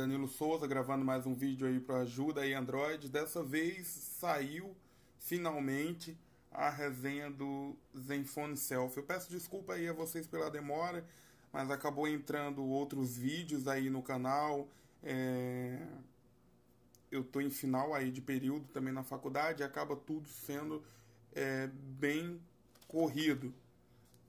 Danilo Souza gravando mais um vídeo aí para ajuda aí Android. Dessa vez saiu finalmente a resenha do Zenfone Self. Eu peço desculpa aí a vocês pela demora, mas acabou entrando outros vídeos aí no canal. É... Eu estou em final aí de período também na faculdade, acaba tudo sendo é, bem corrido.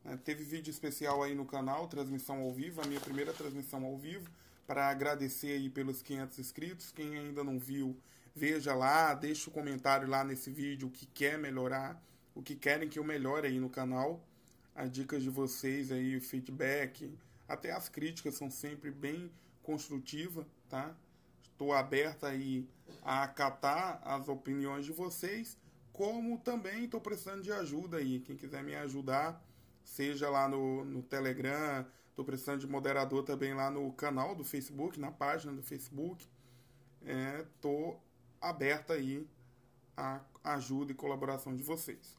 É, teve vídeo especial aí no canal, transmissão ao vivo, a minha primeira transmissão ao vivo para agradecer aí pelos 500 inscritos. Quem ainda não viu, veja lá, deixa o um comentário lá nesse vídeo o que quer melhorar, o que querem que eu melhore aí no canal. As dicas de vocês aí, o feedback, até as críticas são sempre bem construtiva, tá? Estou aberta aí a acatar as opiniões de vocês, como também estou precisando de ajuda aí. Quem quiser me ajudar, seja lá no, no Telegram, Estou precisando de moderador também lá no canal do Facebook, na página do Facebook. Estou é, aberta aí a ajuda e colaboração de vocês.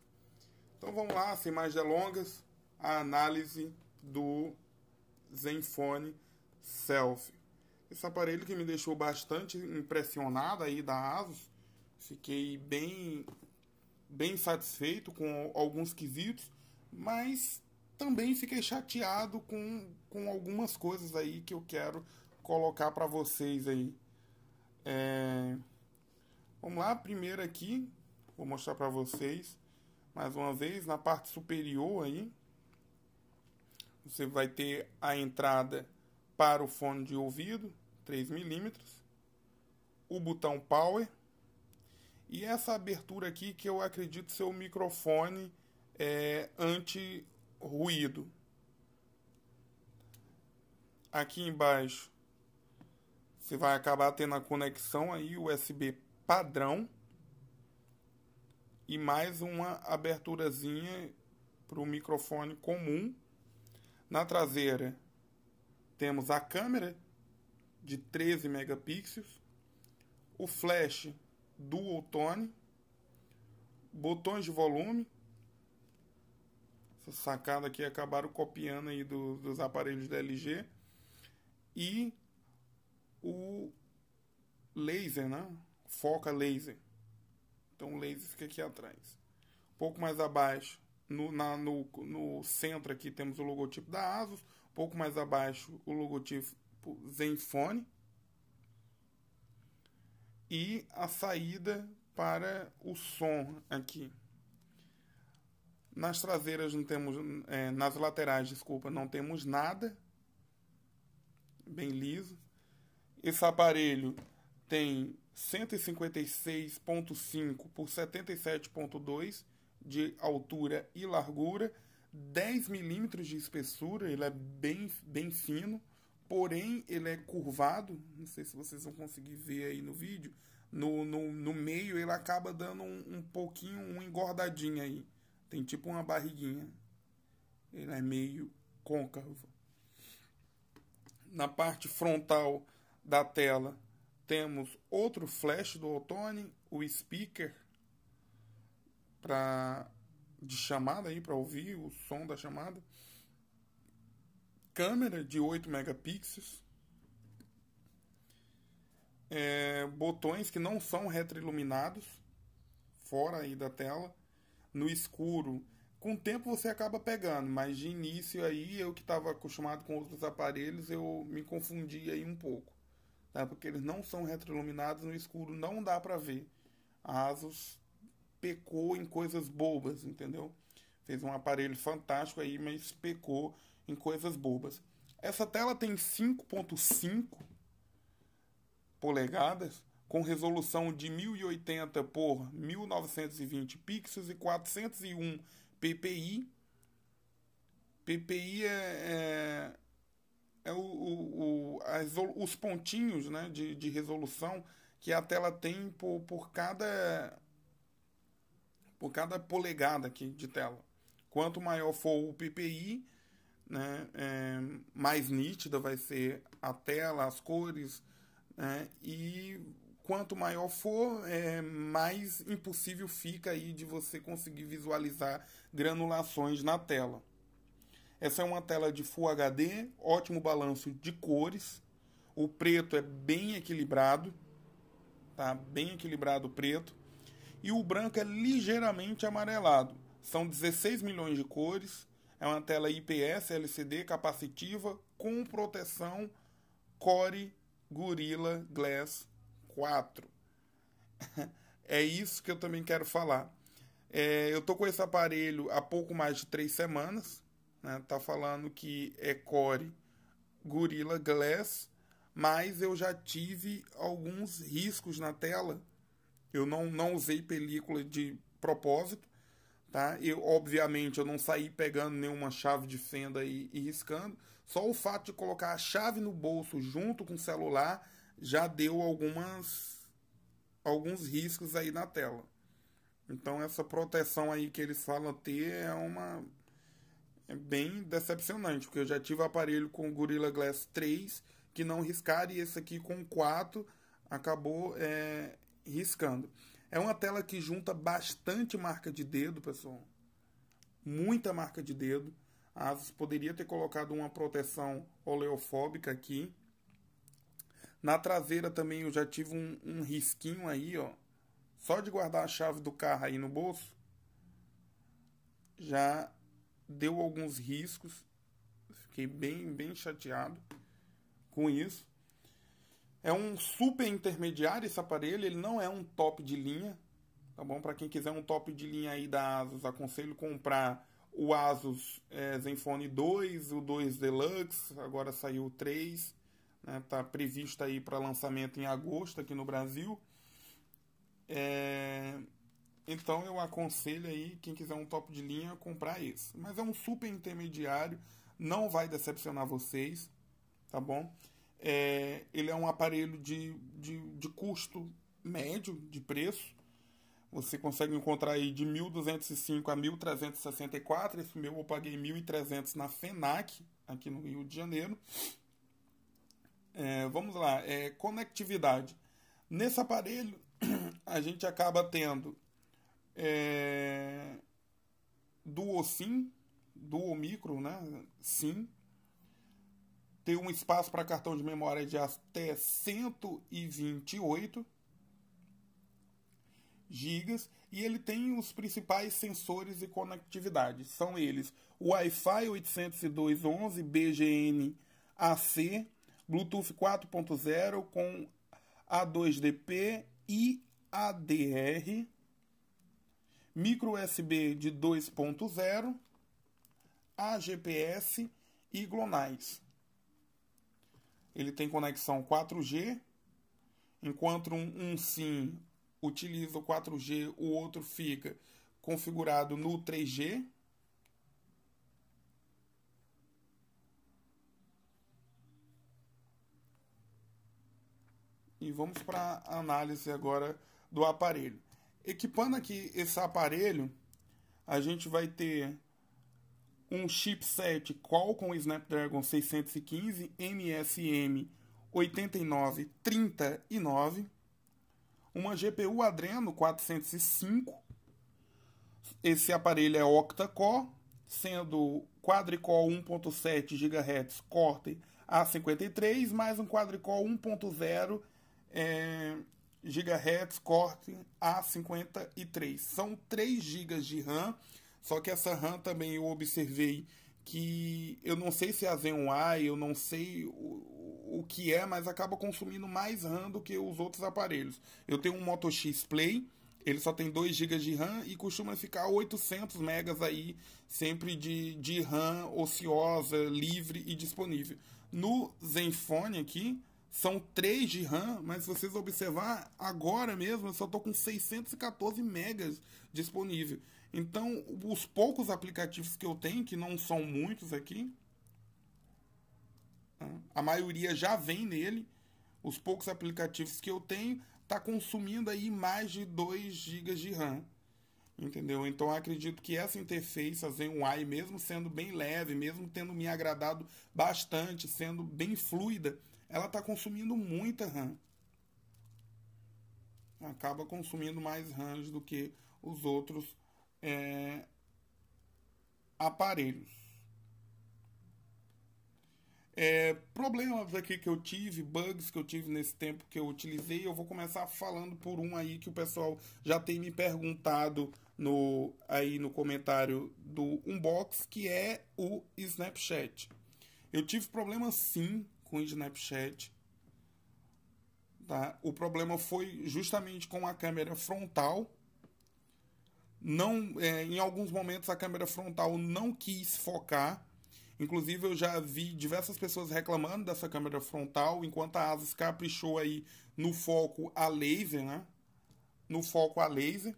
Então vamos lá, sem mais delongas, a análise do Zenfone Self Esse aparelho que me deixou bastante impressionado aí da Asus. Fiquei bem, bem satisfeito com alguns quesitos, mas também fiquei chateado com, com algumas coisas aí que eu quero colocar para vocês aí. É... Vamos lá, primeiro aqui, vou mostrar para vocês mais uma vez na parte superior aí. Você vai ter a entrada para o fone de ouvido, 3 milímetros, o botão power e essa abertura aqui que eu acredito ser o microfone é, anti ruído. Aqui embaixo você vai acabar tendo a conexão aí USB padrão e mais uma aberturazinha para o microfone comum. Na traseira temos a câmera de 13 megapixels, o flash dual tone, botões de volume essa sacada aqui, acabaram copiando aí do, dos aparelhos da LG. E o laser, né? Foca laser. Então o laser fica aqui atrás. Um pouco mais abaixo, no, na, no, no centro aqui temos o logotipo da ASUS. Um pouco mais abaixo o logotipo Zenfone. E a saída para o som aqui. Nas traseiras não temos, é, nas laterais, desculpa, não temos nada, bem liso. Esse aparelho tem 156,5 por 77,2 de altura e largura, 10 milímetros de espessura, ele é bem, bem fino, porém ele é curvado, não sei se vocês vão conseguir ver aí no vídeo, no, no, no meio ele acaba dando um, um pouquinho, um engordadinho aí. Tem tipo uma barriguinha. Ele é meio côncavo. Na parte frontal da tela temos outro flash do Otone, o speaker para de chamada aí para ouvir o som da chamada. Câmera de 8 megapixels. É, botões que não são retroiluminados fora aí da tela no escuro. Com o tempo você acaba pegando, mas de início aí eu que estava acostumado com outros aparelhos, eu me confundi aí um pouco. Né? Porque eles não são retroiluminados no escuro, não dá para ver. A Asus pecou em coisas bobas, entendeu? Fez um aparelho fantástico aí, mas pecou em coisas bobas. Essa tela tem 5.5 polegadas com resolução de 1080 por 1920 pixels e 401 ppi. PPI é, é, é o, o, o as, os pontinhos né, de, de resolução que a tela tem por, por cada por cada polegada aqui de tela. Quanto maior for o PPI, né, é, mais nítida vai ser a tela, as cores, né, e quanto maior for, é, mais impossível fica aí de você conseguir visualizar granulações na tela. Essa é uma tela de Full HD, ótimo balanço de cores. O preto é bem equilibrado, tá? Bem equilibrado o preto. E o branco é ligeiramente amarelado. São 16 milhões de cores. É uma tela IPS LCD capacitiva com proteção Core Gorilla Glass 4. É isso que eu também quero falar. É, eu tô com esse aparelho há pouco mais de três semanas. Né? Tá falando que é Core Gorilla Glass, mas eu já tive alguns riscos na tela. Eu não, não usei película de propósito, tá? Eu, obviamente, eu não saí pegando nenhuma chave de fenda e, e riscando. Só o fato de colocar a chave no bolso junto com o celular já deu algumas alguns riscos aí na tela. Então essa proteção aí que eles falam ter é uma é bem decepcionante, porque eu já tive aparelho com Gorilla Glass 3 que não riscaram e esse aqui com 4 acabou é, riscando. É uma tela que junta bastante marca de dedo, pessoal. Muita marca de dedo. A Asus poderia ter colocado uma proteção oleofóbica aqui, na traseira também eu já tive um, um risquinho aí, ó. Só de guardar a chave do carro aí no bolso, já deu alguns riscos. Fiquei bem, bem chateado com isso. É um super intermediário esse aparelho, ele não é um top de linha, tá bom? Para quem quiser um top de linha aí da Asus, aconselho comprar o Asus é, Zenfone 2, o 2 Deluxe, agora saiu o 3. Está né? Tá prevista aí para lançamento em agosto aqui no Brasil. É... Então eu aconselho aí quem quiser um topo de linha comprar esse. Mas é um super intermediário, não vai decepcionar vocês, tá bom? É... Ele é um aparelho de, de, de custo médio de preço. Você consegue encontrar aí de 1.205 a 1.364. Esse meu eu paguei 1.300 na FENAC, aqui no Rio de Janeiro. É, vamos lá, é, conectividade. Nesse aparelho, a gente acaba tendo é, duo SIM, duo micro, né? SIM. Tem um espaço para cartão de memória de até 128 gigas e ele tem os principais sensores e conectividade. São eles o Wi-Fi 802.11 BGN AC Bluetooth 4.0 com A2DP e ADR, micro USB de 2.0, AGPS e GLONASS. Ele tem conexão 4G, enquanto um, um SIM utiliza o 4G, o outro fica configurado no 3G. E vamos para a análise agora do aparelho. Equipando aqui esse aparelho, a gente vai ter um chipset Qualcomm Snapdragon 615 MSM 8939, uma GPU Adreno 405. Esse aparelho é octa-core, sendo quadricore 1.7 GHz Corte A53 mais um quadricore 1.0 é, GHz Corte A53. São 3 GB de RAM, só que essa RAM também eu observei que eu não sei se é a Zen Y, eu não sei o, o que é, mas acaba consumindo mais RAM do que os outros aparelhos. Eu tenho um Moto X Play, ele só tem 2 GB de RAM e costuma ficar 800 megas aí, sempre de, de RAM ociosa, livre e disponível. No Zenfone aqui, são 3 de RAM, mas se vocês observar, agora mesmo eu só estou com 614 megas disponível. Então, os poucos aplicativos que eu tenho, que não são muitos aqui, tá? a maioria já vem nele. Os poucos aplicativos que eu tenho, está consumindo aí mais de 2 GB de RAM. Entendeu? Então acredito que essa interface, a UI, mesmo sendo bem leve, mesmo tendo me agradado bastante, sendo bem fluida, ela está consumindo muita RAM. Acaba consumindo mais RAMs do que os outros é, aparelhos. É, problemas aqui que eu tive, bugs que eu tive nesse tempo que eu utilizei, eu vou começar falando por um aí que o pessoal já tem me perguntado no, aí no comentário do unbox, que é o Snapchat. Eu tive problema sim com o Snapchat. Tá? O problema foi justamente com a câmera frontal. Não, é, em alguns momentos a câmera frontal não quis focar. Inclusive eu já vi diversas pessoas reclamando dessa câmera frontal, enquanto a Asus caprichou aí no foco a laser, né? No foco a laser.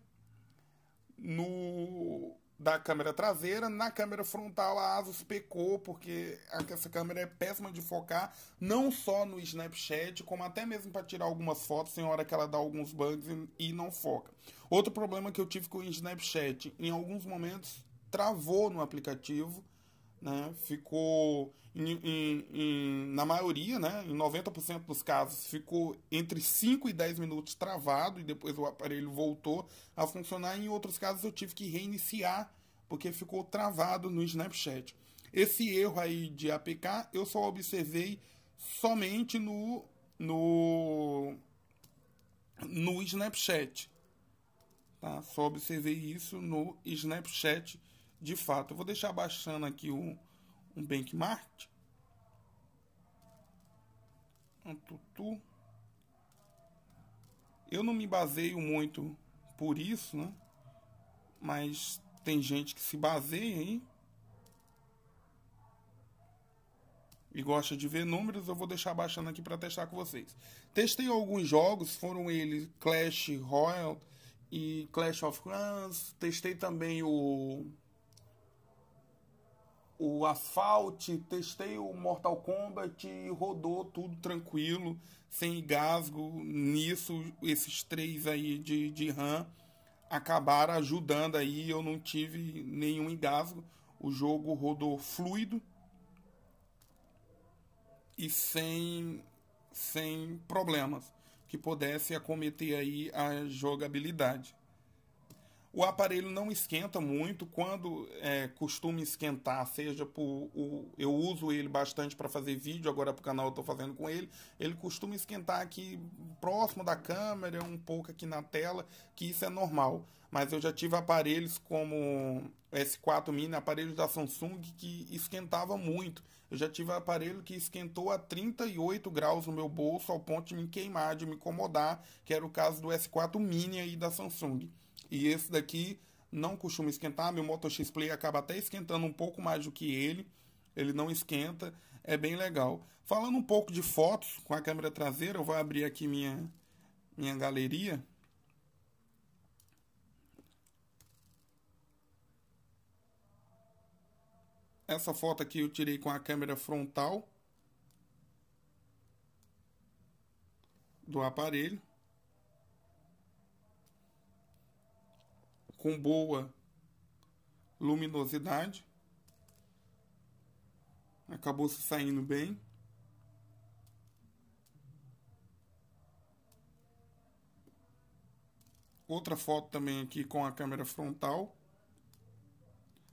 No da câmera traseira. Na câmera frontal, a ASUS pecou, porque essa câmera é péssima de focar, não só no Snapchat, como até mesmo para tirar algumas fotos em hora que ela dá alguns bugs e não foca. Outro problema que eu tive com o Snapchat, em alguns momentos travou no aplicativo né, ficou em, em, em, na maioria, né, em 90% dos casos, ficou entre 5 e 10 minutos travado e depois o aparelho voltou a funcionar. Em outros casos eu tive que reiniciar porque ficou travado no Snapchat. Esse erro aí de APK eu só observei somente no no no Snapchat, tá? Só observei isso no Snapchat de fato. Eu vou deixar baixando aqui um, um benchmark. Um tutu. Eu não me baseio muito por isso, né? Mas tem gente que se baseia aí. E gosta de ver números, eu vou deixar baixando aqui para testar com vocês. Testei alguns jogos, foram eles Clash Royale e Clash of Clans. Testei também o o Asphalt, testei o Mortal Kombat e rodou tudo tranquilo, sem engasgo. Nisso, esses três aí de, de RAM acabaram ajudando aí, eu não tive nenhum engasgo. O jogo rodou fluido e sem, sem problemas que pudesse acometer aí a jogabilidade. O aparelho não esquenta muito, quando é, costuma esquentar, seja por. O, eu uso ele bastante para fazer vídeo, agora para o canal eu estou fazendo com ele. Ele costuma esquentar aqui próximo da câmera, um pouco aqui na tela, que isso é normal. Mas eu já tive aparelhos como S4 Mini, aparelhos da Samsung, que esquentava muito. Eu já tive aparelho que esquentou a 38 graus no meu bolso, ao ponto de me queimar, de me incomodar, que era o caso do S4 Mini aí da Samsung. E esse daqui não costuma esquentar, meu Moto X Play acaba até esquentando um pouco mais do que ele, ele não esquenta, é bem legal. Falando um pouco de fotos com a câmera traseira, eu vou abrir aqui minha, minha galeria. Essa foto aqui eu tirei com a câmera frontal do aparelho. com boa luminosidade. Acabou se saindo bem. Outra foto também aqui com a câmera frontal.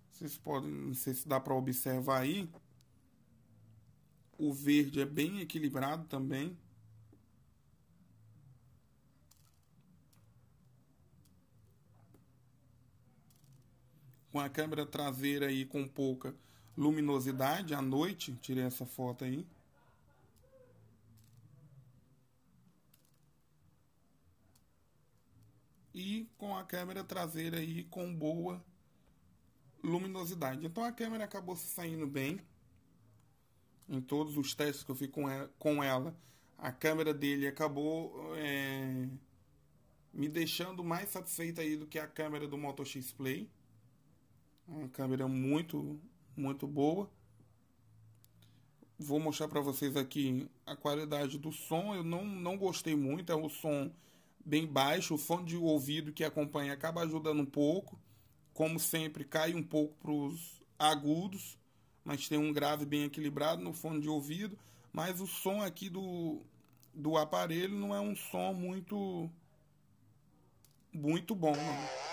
Vocês podem, não sei se dá para observar aí. O verde é bem equilibrado também. com a câmera traseira aí com pouca luminosidade à noite. Tirei essa foto aí. E com a câmera traseira aí com boa luminosidade. Então a câmera acabou se saindo bem. Em todos os testes que eu fiz com ela, a câmera dele acabou é, me deixando mais satisfeito aí do que a câmera do Moto X Play. Uma câmera muito, muito boa. Vou mostrar para vocês aqui a qualidade do som. Eu não, não gostei muito, é um som bem baixo. O fone de ouvido que acompanha acaba ajudando um pouco. Como sempre, cai um pouco para os agudos, mas tem um grave bem equilibrado no fone de ouvido. Mas o som aqui do, do aparelho não é um som muito, muito bom. Não.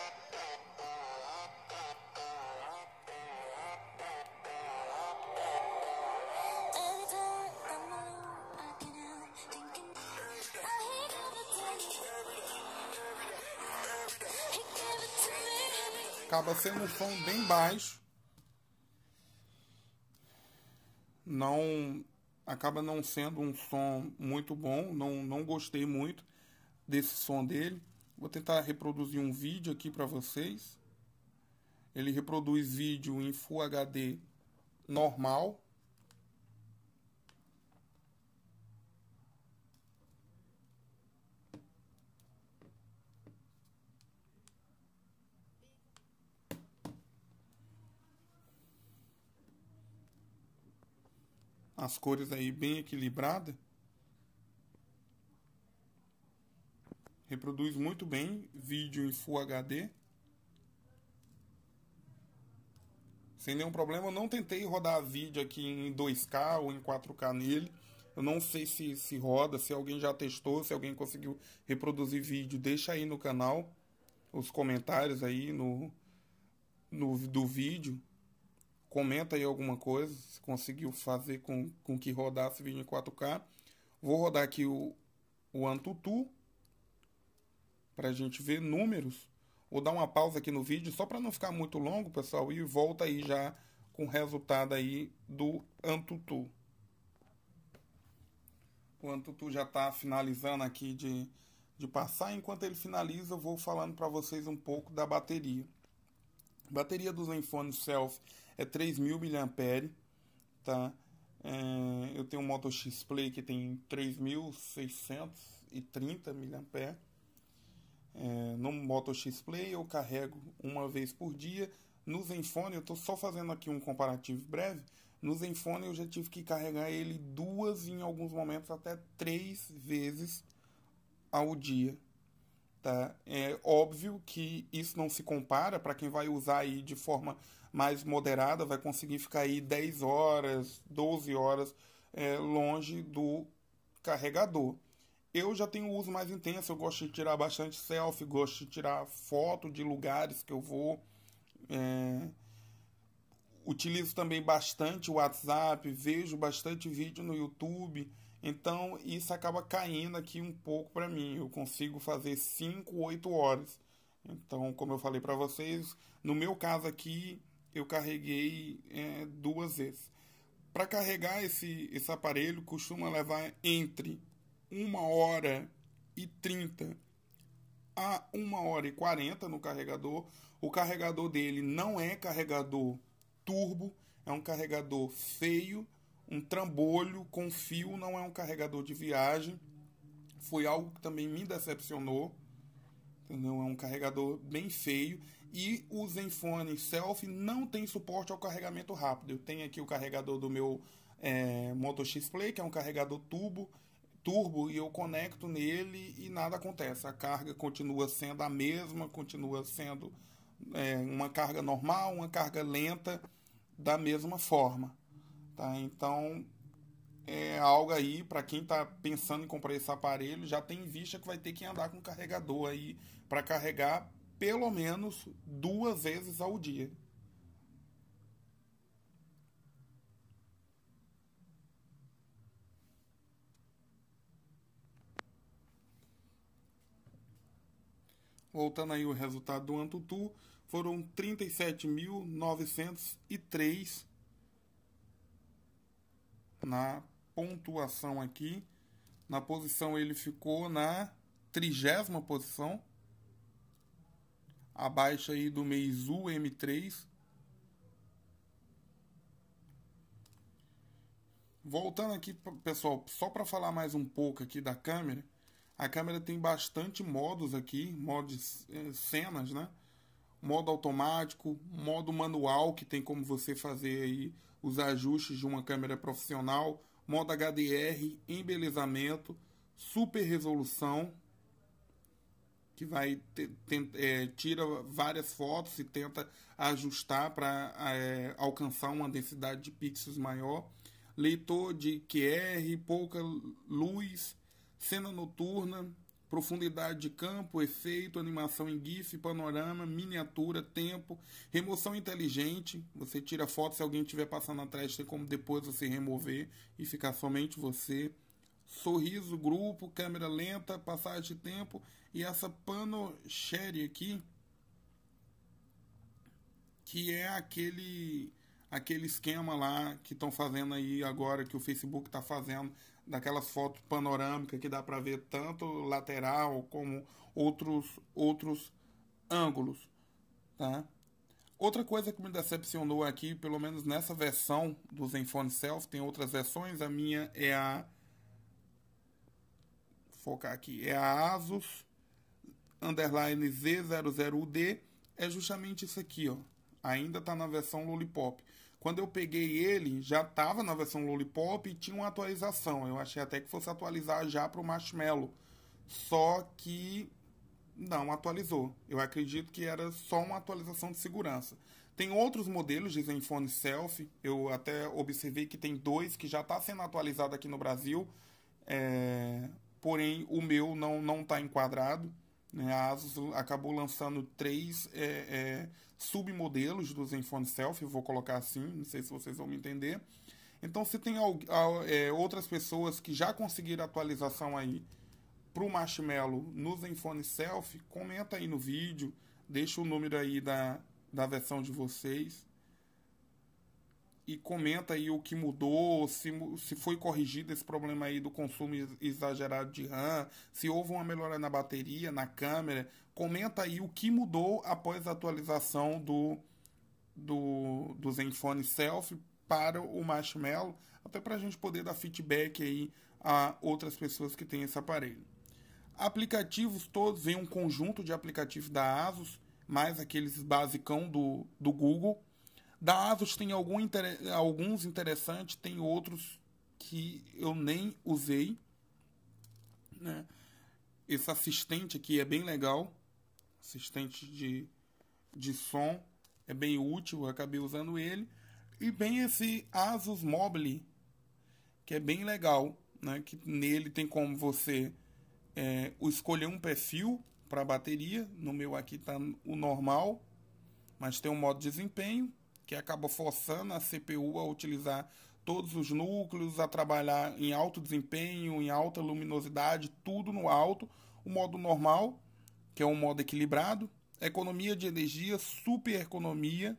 acaba sendo um som bem baixo. Não acaba não sendo um som muito bom, não não gostei muito desse som dele. Vou tentar reproduzir um vídeo aqui para vocês. Ele reproduz vídeo em Full HD normal, as cores aí bem equilibrada. Reproduz muito bem vídeo em Full HD. Sem nenhum problema, eu não tentei rodar vídeo aqui em 2K ou em 4K nele. Eu não sei se, se roda, se alguém já testou, se alguém conseguiu reproduzir vídeo, deixa aí no canal os comentários aí no, no do vídeo Comenta aí alguma coisa, se conseguiu fazer com, com que rodasse vídeo em 4K. Vou rodar aqui o, o Antutu para a gente ver números. Vou dar uma pausa aqui no vídeo só para não ficar muito longo, pessoal, e volta aí já com o resultado aí do Antutu. O Antutu já está finalizando aqui de, de passar. Enquanto ele finaliza, eu vou falando para vocês um pouco da bateria. Bateria do Zenfone Self é 3000 mAh, tá? É, eu tenho um Moto X Play que tem 3630 mAh. É, no Moto X Play eu carrego uma vez por dia. No Zenfone, eu estou só fazendo aqui um comparativo breve. No Zenfone eu já tive que carregar ele duas, em alguns momentos até três vezes ao dia. Tá? É óbvio que isso não se compara para quem vai usar aí de forma mais moderada, vai conseguir ficar aí 10 horas, 12 horas é, longe do carregador. Eu já tenho uso mais intenso, eu gosto de tirar bastante selfie, gosto de tirar foto de lugares que eu vou. É... Utilizo também bastante o WhatsApp, vejo bastante vídeo no YouTube. Então isso acaba caindo aqui um pouco para mim. Eu consigo fazer 5, 8 horas. Então, como eu falei para vocês, no meu caso aqui eu carreguei é, duas vezes. Para carregar esse, esse aparelho costuma levar entre 1 hora e 30 a 1 hora e 40 no carregador. O carregador dele não é carregador turbo, é um carregador feio um trambolho com fio, não é um carregador de viagem. Foi algo que também me decepcionou. Entendeu? É um carregador bem feio. E o Zenfone Selfie não tem suporte ao carregamento rápido. Eu tenho aqui o carregador do meu é, Moto X Play, que é um carregador turbo, turbo, e eu conecto nele e nada acontece. A carga continua sendo a mesma, continua sendo é, uma carga normal, uma carga lenta, da mesma forma. Tá? Então, é algo aí para quem está pensando em comprar esse aparelho, já tem em vista que vai ter que andar com carregador aí para carregar pelo menos duas vezes ao dia. Voltando aí o resultado do Antutu, foram 37.903 na pontuação aqui. Na posição ele ficou na trigésima posição, abaixo aí do Meizu M3. Voltando aqui, pessoal, só para falar mais um pouco aqui da câmera. A câmera tem bastante modos aqui, modos eh, cenas, né? Modo automático, modo manual que tem como você fazer aí os ajustes de uma câmera profissional, modo HDR, embelezamento, super resolução, que vai é, tira várias fotos e tenta ajustar para é, alcançar uma densidade de pixels maior, leitor de QR, pouca luz, cena noturna, profundidade de campo, efeito, animação em GIF, panorama, miniatura, tempo, remoção inteligente. Você tira foto se alguém estiver passando atrás, tem como depois você remover e ficar somente você. Sorriso, grupo, câmera lenta, passagem de tempo e essa panocherie aqui, que é aquele aquele esquema lá que estão fazendo aí agora que o Facebook está fazendo daquelas fotos panorâmicas que dá para ver tanto lateral como outros outros ângulos, tá? Outra coisa que me decepcionou aqui, pelo menos nessa versão do Zenfone Self, tem outras versões, a minha é a focar aqui, é a Asus underline Z00UD, é justamente isso aqui, ó. Ainda está na versão Lollipop. Quando eu peguei ele, já estava na versão Lollipop e tinha uma atualização. Eu achei até que fosse atualizar já para o Marshmallow. Só que não atualizou. Eu acredito que era só uma atualização de segurança. Tem outros modelos de Zenfone Selfie. Eu até observei que tem dois que já está sendo atualizado aqui no Brasil. É... Porém, o meu não está enquadrado. Né? A Asus acabou lançando três é, é, submodelos do Zenfone Self, vou colocar assim, não sei se vocês vão me entender. Então, se tem é, outras pessoas que já conseguiram atualização aí para o Marshmallow no Zenfone Self, comenta aí no vídeo, deixa o número aí da, da versão de vocês e comenta aí o que mudou, se, se foi corrigido esse problema aí do consumo exagerado de RAM, se houve uma melhora na bateria, na câmera. Comenta aí o que mudou após a atualização do, do, do Zenfone Self para o Marshmallow, até para a gente poder dar feedback aí a outras pessoas que têm esse aparelho. Aplicativos todos em um conjunto de aplicativos da ASUS, mais aqueles basicão do, do Google, da Asus tem algum inter... alguns interessantes, tem outros que eu nem usei. Né? Esse assistente aqui é bem legal. Assistente de, de som. É bem útil, eu acabei usando ele. E bem esse Asus Mobile, que é bem legal. Né? Que nele tem como você é, escolher um perfil para bateria. No meu aqui está o normal, mas tem um modo de desempenho que acaba forçando a CPU a utilizar todos os núcleos, a trabalhar em alto desempenho, em alta luminosidade, tudo no alto. O modo normal, que é um modo equilibrado, economia de energia, super economia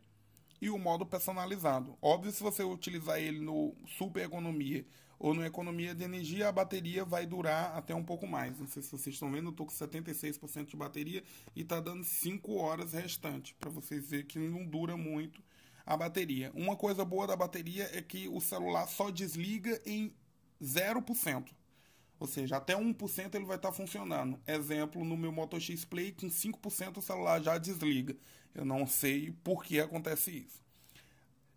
e o modo personalizado. Óbvio, se você utilizar ele no super economia ou no economia de energia, a bateria vai durar até um pouco mais. Não sei se vocês estão vendo, eu estou com 76% de bateria e está dando 5 horas restante, para vocês verem que não dura muito a bateria. Uma coisa boa da bateria é que o celular só desliga em 0%. Ou seja, até 1% ele vai estar tá funcionando. Exemplo, no meu Moto X Play, com 5% o celular já desliga. Eu não sei por que acontece isso.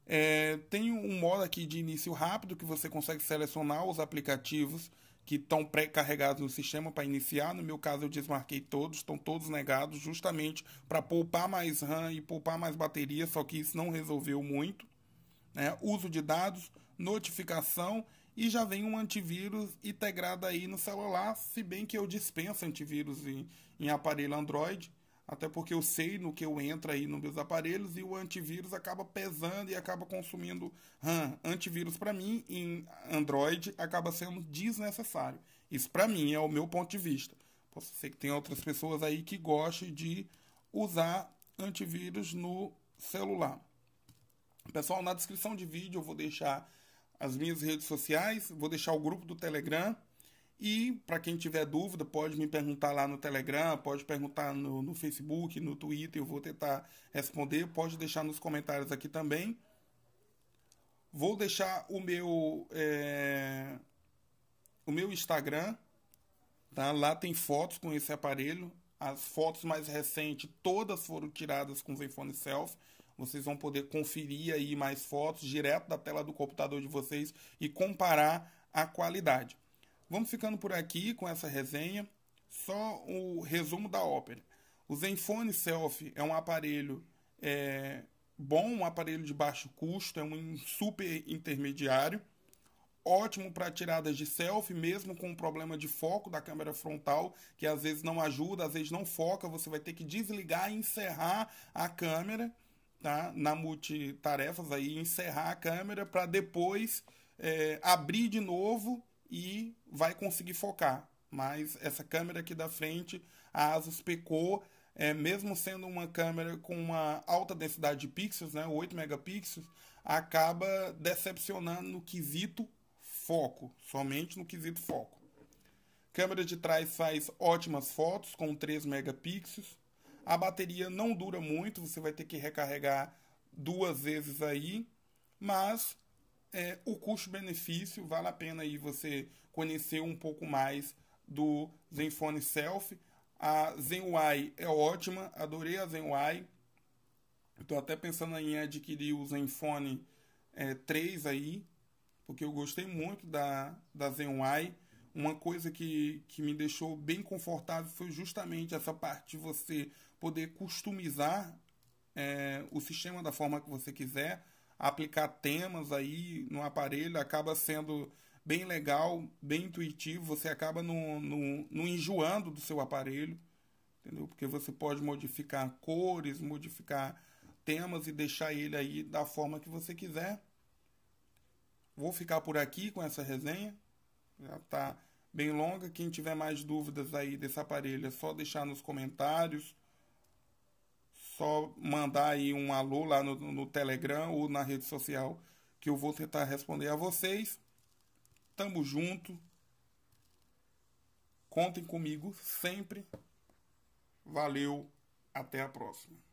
É, tem um modo aqui de início rápido que você consegue selecionar os aplicativos que estão pré-carregados no sistema para iniciar. No meu caso, eu desmarquei todos, estão todos negados, justamente para poupar mais RAM e poupar mais bateria, só que isso não resolveu muito. Né? Uso de dados, notificação e já vem um antivírus integrado aí no celular, se bem que eu dispenso antivírus em, em aparelho Android até porque eu sei no que eu entro aí nos meus aparelhos e o antivírus acaba pesando e acaba consumindo RAM. Antivírus para mim em Android acaba sendo desnecessário. Isso para mim é o meu ponto de vista. Posso ser que tem outras pessoas aí que gostem de usar antivírus no celular. Pessoal, na descrição de vídeo eu vou deixar as minhas redes sociais, vou deixar o grupo do Telegram e para quem tiver dúvida, pode me perguntar lá no Telegram, pode perguntar no, no, Facebook, no Twitter, eu vou tentar responder. Pode deixar nos comentários aqui também. Vou deixar o meu é, o meu Instagram, tá? Lá tem fotos com esse aparelho. As fotos mais recentes todas foram tiradas com o Zenfone Self. Vocês vão poder conferir aí mais fotos direto da tela do computador de vocês e comparar a qualidade. Vamos ficando por aqui com essa resenha. Só o resumo da ópera. O Zenfone Self é um aparelho é, bom, um aparelho de baixo custo, é um super intermediário. Ótimo para tiradas de selfie, mesmo com o problema de foco da câmera frontal, que às vezes não ajuda, às vezes não foca, você vai ter que desligar e encerrar a câmera, tá? Na multitarefas aí, encerrar a câmera para depois é, abrir de novo e vai conseguir focar. Mas essa câmera aqui da frente, a Asus pecou, é, mesmo sendo uma câmera com uma alta densidade de pixels, né, 8 megapixels, acaba decepcionando no quesito foco, somente no quesito foco. Câmera de trás faz ótimas fotos com 3 megapixels. A bateria não dura muito, você vai ter que recarregar duas vezes aí, mas é, o custo-benefício, vale a pena aí você conhecer um pouco mais do Zenfone Self. A ZenUI é ótima, adorei a ZenUI Estou até pensando em adquirir o Zenfone é, 3 aí, porque eu gostei muito da, da ZenUI Uma coisa que, que me deixou bem confortável foi justamente essa parte de você poder customizar é, o sistema da forma que você quiser aplicar temas aí no aparelho, acaba sendo bem legal, bem intuitivo, você acaba não, no não enjoando do seu aparelho, entendeu? Porque você pode modificar cores, modificar temas e deixar ele aí da forma que você quiser. Vou ficar por aqui com essa resenha. Já está bem longa. Quem tiver mais dúvidas aí desse aparelho é só deixar nos comentários só mandar aí um alô lá no, no Telegram ou na rede social que eu vou tentar responder a vocês. Tamo junto. Contem comigo sempre. Valeu, até a próxima.